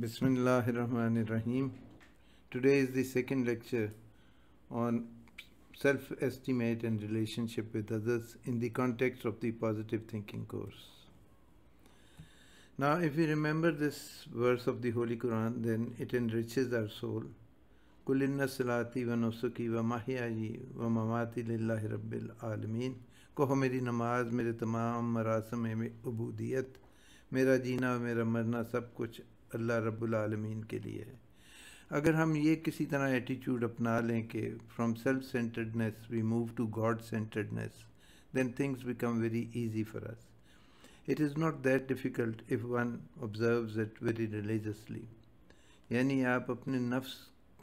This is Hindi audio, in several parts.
Bismillahirrahmanirrahim. Today is the second lecture on self-estimate and relationship with others in the context of the positive thinking course. Now if we remember this verse of the Holy Quran then it enriches our soul. قُلْ wa صَلَاتِي wa وَمَحْيَايِي وَمَمَاتِي لِلَّهِ رَبِّ الْعَالَمِينَ कहो मेरी नमाज मेरे तमाम मरासम में ubudiyat, मेरा जीना मेरा marna, sab kuch. अल्लाह रब्बुल आलमीन के लिए है अगर हम ये किसी तरह एटीट्यूड अपना लें कि from self centredness we move to God centredness then things become very easy for us it is not that difficult if one observe it very religiously यानी आप अपने नफ्स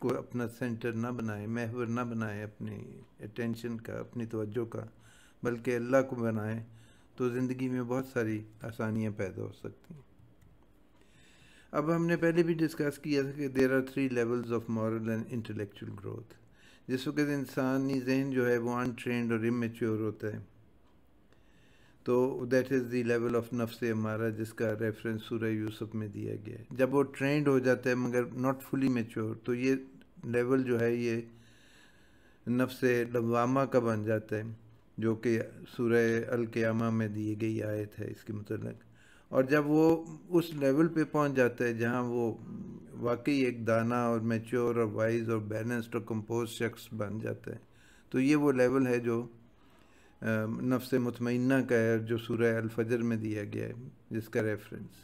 को अपना सेंटर ना बनाएं महवर ना बनाएं अपने अटेंशन का अपनी तवज्जो का बल्कि अल्लाह को बनाएं तो ज़िंदगी में बहुत सारी आसानियाँ पैदा हो सकती हैं अब हमने पहले भी डिस्कस किया था कि there are three levels of moral and intellectual growth जिस वक्त इंसानी जहन जो है वो अनट्रेंड और इमेच्योर होता है तो that is the level of नफ्स हमारा जिसका रेफरेंस सूर्य यूसुफ में दिया गया है जब वो ट्रेंड हो जाता है मगर नॉट फुली मेच्योर तो ये लेवल जो है ये नफ्स लवामा का बन जाता है जो कि सूर्य अलक्यामा में दी गई आयत है इसके मतलब और जब वो उस लेवल पे पहुंच जाता है जहां वो वाकई एक दाना और मेच्योर और वाइज और बैलेंस्ड और कंपोज शख्स बन जाता है तो ये वो लेवल है जो नफ्स मतमना का है जो सूर्य अलफजर में दिया गया है जिसका रेफरेंस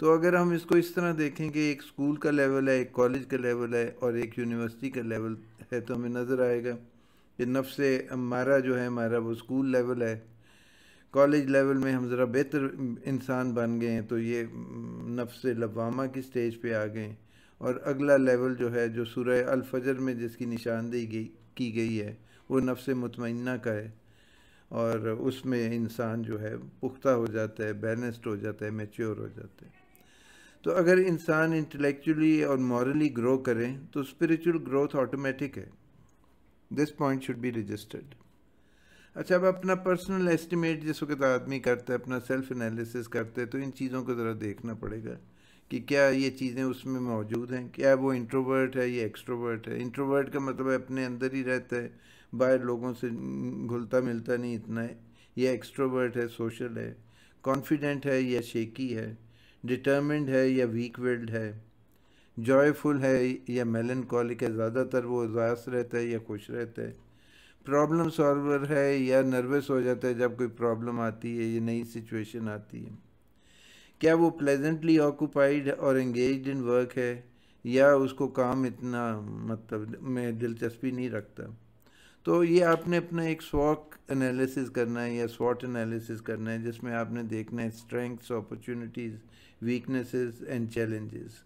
तो अगर हम इसको इस तरह देखें कि एक स्कूल का लेवल है एक कॉलेज का लेवल है और एक यूनिवर्सिटी का लेवल है तो हमें नज़र आएगा कि नफ्स हमारा जो है हमारा वो स्कूल लेवल है कॉलेज लेवल में हम ज़रा बेहतर इंसान बन गए हैं तो ये नफ्स लवामा की स्टेज पे आ गए और अगला लेवल जो है जो सूरह अलफजर में जिसकी निशानदेही की गई है वो नफ्स मुतमना का है और उसमें इंसान जो है पुख्ता हो जाता है बैलेंस्ड हो जाता है मेच्योर हो जाता है तो अगर इंसान इंटेलेक्चुअली और मॉरली ग्रो करें तो स्पिरिचुअल ग्रोथ ऑटोमेटिक है this point should be registered अच्छा अब अपना पर्सनल एस्टिमेट जिस वक्त आदमी करता है अपना सेल्फ एनालिसिस करते हैं तो इन चीज़ों को ज़रा देखना पड़ेगा कि क्या ये चीज़ें उसमें मौजूद हैं क्या वो इंट्रोवर्ट है या एक्सट्रोवर्ट है इंट्रोवर्ट का मतलब अपने अंदर ही रहता है बाहर लोगों से घुलता मिलता नहीं इतना है या एक्स्ट्रोवर्ट है सोशल है कॉन्फिडेंट है या शेकी है डिटर्मेंड है या वीक वेल्ड है जॉयफुल है या मेलनकॉलिक है ज़्यादातर वो उदास रहता है या खुश रहता है प्रॉब्लम सॉल्वर है या नर्वस हो जाता है जब कोई प्रॉब्लम आती है या नई सिचुएशन आती है क्या वो प्लेजेंटली ऑक्यूपाइड और एंगेज इन वर्क है या उसको काम इतना मतलब में दिलचस्पी नहीं रखता तो ये आपने अपना एक स्वॉक एनालिसिस करना है या स्वॉट एनालिसिस करना है जिसमें आपने देखना है strengths opportunities weaknesses and challenges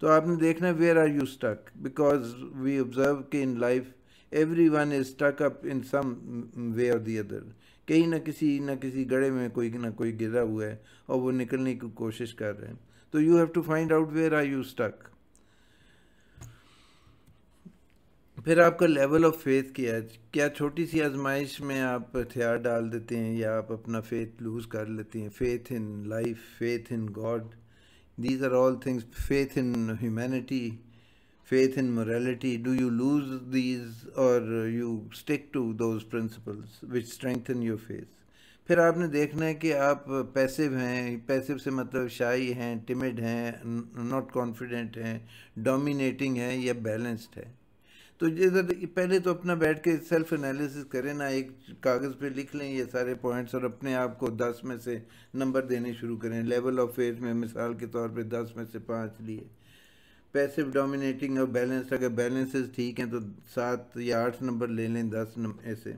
तो आपने देखना where are you stuck because we observe कि in life everyone is stuck up in some way और दी अदर कहीं ना किसी ना किसी गड़े में कोई ना कोई गिरा हुआ है और वो निकलने की कोशिश कर रहे हैं तो you have to find out where are you stuck फिर आपका लेवल ऑफ फेथ क्या है क्या छोटी सी आजमाइश में आप हथियार डाल देते हैं या आप अपना फेथ लूज कर लेते हैं faith in life faith in God these are all things faith in humanity faith in morality, do you lose these or you stick to those principles which strengthen your faith? फिर आपने देखना है कि आप पैसिव हैं पैसिव से मतलब शाही हैं टिमिड हैं नॉट कॉन्फिडेंट हैं डोमिनेटिंग हैं या बैलेंस्ड है तो इधर पहले तो अपना बैठ के सेल्फ एनालिसिस करें ना एक कागज़ पे लिख लें ये सारे पॉइंट्स और अपने आप को दस में से नंबर देने शुरू करें लेवल ऑफ फेथ में मिसाल के तौर पे दस में से पाँच लिए पैसिव डोमिनेटिंग और बैलेंस अगर बैलेंसेस ठीक हैं तो सात या आठ नंबर ले लें दस नंबर ऐसे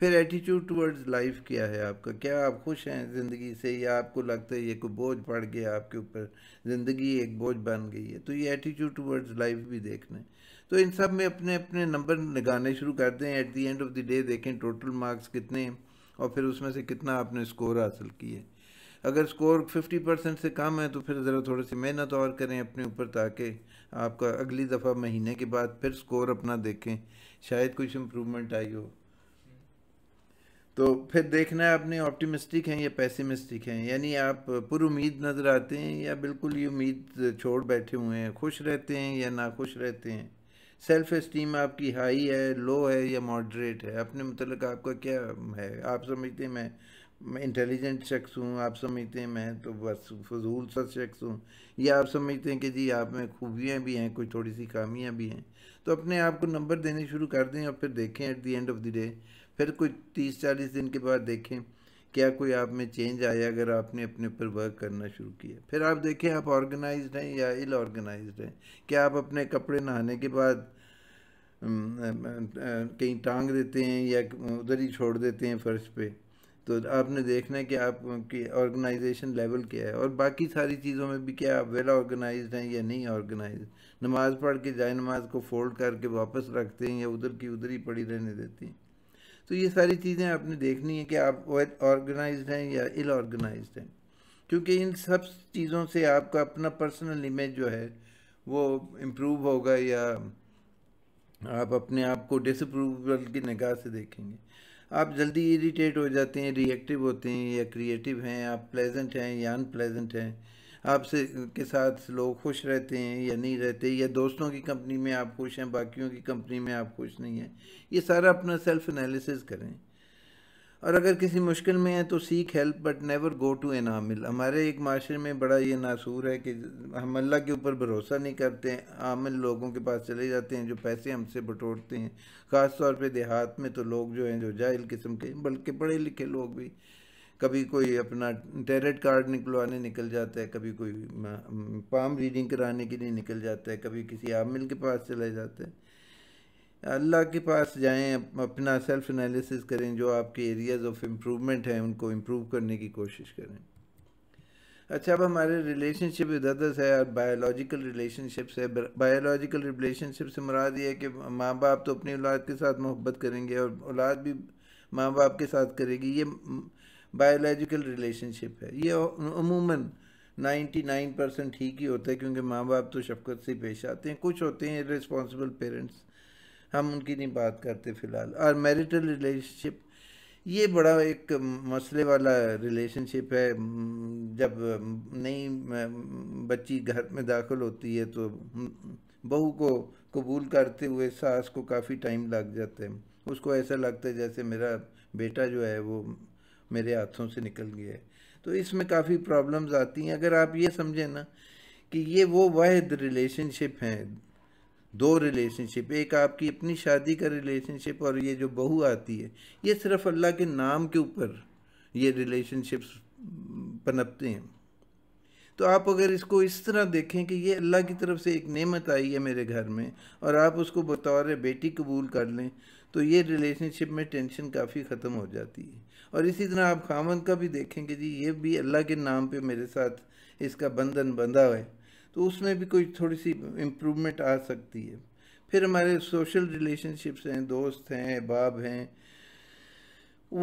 फिर एटीट्यूड टुवर्ड्स लाइफ क्या है आपका क्या आप खुश हैं ज़िंदगी से या आपको लगता है ये कोई बोझ पड़ गया आपके ऊपर ज़िंदगी एक बोझ बन गई है तो ये एटीट्यूड टुवर्ड्स लाइफ भी देखना है तो इन सब में अपने अपने नंबर लगाने शुरू कर दें at the end of the day देखें टोटल मार्क्स कितने हैं और फिर उसमें से कितना आपने स्कोर हासिल किया अगर स्कोर 50 परसेंट से कम है तो फिर ज़रा थोड़ी सी मेहनत और करें अपने ऊपर ताकि आपका अगली दफ़ा महीने के बाद फिर स्कोर अपना देखें शायद कुछ इम्प्रूवमेंट आई हो तो फिर देखना है आपने ऑप्टिमिस्टिक हैं या पैसिमिस्टिक हैं यानी आप पुर उम्मीद नज़र आते हैं या बिल्कुल ये उम्मीद छोड़ बैठे हुए हैं खुश रहते हैं या ना खुश रहते हैं सेल्फ इस्टीम आपकी हाई है लो है या मॉडरेट है अपने मतलब आपका क्या है आप समझते हैं मैं मैं इंटेलिजेंट शख्स हूँ आप समझते हैं मैं तो बस फजूल सा शख्स हूँ या आप समझते हैं कि जी आप में खूबियाँ भी हैं कोई थोड़ी सी खामियाँ भी हैं तो अपने आप को नंबर देने शुरू कर दें और फिर देखें at the end of the day फिर कोई तीस चालीस दिन के बाद देखें क्या कोई आप में चेंज आया अगर आपने अपने ऊपर वर्क करना शुरू किया फिर आप देखें आप ऑर्गेनाइज हैं या इल ऑर्गेनाइज हैं क्या आप अपने कपड़े नहाने के बाद कहीं टांग देते हैं या उधर ही छोड़ देते हैं फर्श पे तो आपने देखना है कि आपकी ऑर्गेनाइजेशन लेवल क्या है और बाकी सारी चीज़ों में भी क्या आप वेल ऑर्गेनाइज हैं या नहीं ऑर्गेनाइज नमाज पढ़ के जाए नमाज को फोल्ड करके वापस रखते हैं या उधर की उधर ही पड़ी रहने देती हैं तो ये सारी चीज़ें आपने देखनी है कि आप वेल ऑर्गेनाइज हैं या इल ऑर्गेनाइज हैं क्योंकि इन सब चीज़ों से आपका अपना पर्सनल इमेज जो है वो इम्प्रूव होगा या आप अपने आप को डिसअप्रूवल की निगाह से देखेंगे आप जल्दी इरीटेट हो जाते हैं रिएक्टिव होते हैं या क्रिएटिव हैं आप प्लेजेंट हैं या अनप्लेजेंट हैं आपसे के साथ लोग खुश रहते हैं या नहीं रहते या दोस्तों की कंपनी में आप खुश हैं बाकियों की कंपनी में आप खुश नहीं हैं ये सारा अपना सेल्फ एनालिसिस करें और अगर किसी मुश्किल में है तो सीख help but never go to an आमिल हमारे एक माशरे में बड़ा ये नासूर है कि हम अल्लाह के ऊपर भरोसा नहीं करते आमिल लोगों के पास चले जाते हैं जो पैसे हमसे बटोरते हैं ख़ास तौर पे देहात में तो लोग जो हैं जो जाहिल किस्म के बल्कि पढ़े लिखे लोग भी कभी कोई अपना टेरेट कार्ड निकलवाने निकल जाता है कभी कोई पाम रीडिंग कराने के लिए निकल जाता है कभी किसी आमिल के पास चले जाते हैं अल्लाह के पास जाएं अपना सेल्फ एनालिसिस करें जो आपके एरियाज़ ऑफ इम्प्रूवमेंट हैं उनको इम्प्रूव करने की कोशिश करें अच्छा अब हमारे रिलेशनशिप विद अदर्स है और बायोलॉजिकल रिलेशनशिप्स है बायोलॉजिकल रिलेशनशिप से मुराद ये है कि माँ बाप तो अपनी औलाद के साथ मोहब्बत करेंगे और औलाद भी माँ बाप के साथ करेगी ये बायोलॉजिकल रिलेशनशिप है ये अमूमन 99 परसेंट ठीक ही होता है क्योंकि माँ बाप तो शफकत से पेश आते हैं कुछ होते हैं रिस्पॉन्सिबल पेरेंट्स हम उनकी नहीं बात करते फ़िलहाल और मैरिटल रिलेशनशिप ये बड़ा एक मसले वाला रिलेशनशिप है जब नई बच्ची घर में दाखिल होती है तो बहू को कबूल करते हुए सास को काफ़ी टाइम लग जाता है उसको ऐसा लगता है जैसे मेरा बेटा जो है वो मेरे हाथों से निकल गया है तो इसमें काफ़ी प्रॉब्लम्स आती हैं अगर आप ये समझें ना कि ये वो वाद रिलेशनशिप हैं दो रिलेशनशिप एक आपकी अपनी शादी का रिलेशनशिप और ये जो बहू आती है ये सिर्फ अल्लाह के नाम के ऊपर ये रिलेशनशिप्स हम्म, पनपते हैं तो आप अगर इसको इस तरह देखें कि ये अल्लाह की तरफ से एक नेमत आई है मेरे घर में और आप उसको बतौर बेटी कबूल कर लें तो ये रिलेशनशिप में टेंशन काफ़ी ख़त्म हो जाती है और इसी तरह आप खामन का भी देखेंगे जी ये भी अल्लाह के नाम पे मेरे साथ इसका बंधन बंधा है तो उसमें भी कोई थोड़ी सी इम्प्रूवमेंट आ सकती है फिर हमारे सोशल रिलेशनशिप्स हैं दोस्त हैं अहबाब हैं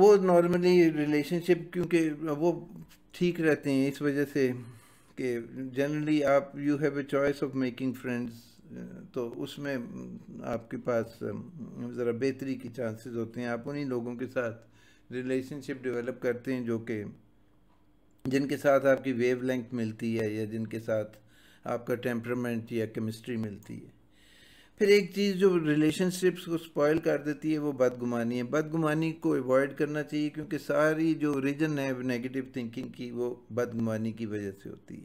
वो नॉर्मली रिलेशनशिप क्योंकि वो ठीक रहते हैं इस वजह से कि जनरली आप you have a choice of making friends तो उसमें आपके पास ज़रा बेहतरी की चांसेस होते हैं आप उन्हीं लोगों के साथ रिलेशनशिप डेवलप करते हैं जो कि जिनके साथ आपकी वेव लेंथ मिलती है या जिनके साथ आपका टेम्परमेंट या केमिस्ट्री मिलती है फिर एक चीज़ जो रिलेशनशिप्स को स्पॉइल कर देती है वो बदगुमानी है बदगुमानी को अवॉइड करना चाहिए क्योंकि सारी जो रीजन है नेगेटिव थिंकिंग की वो बदगुमानी की वजह से होती है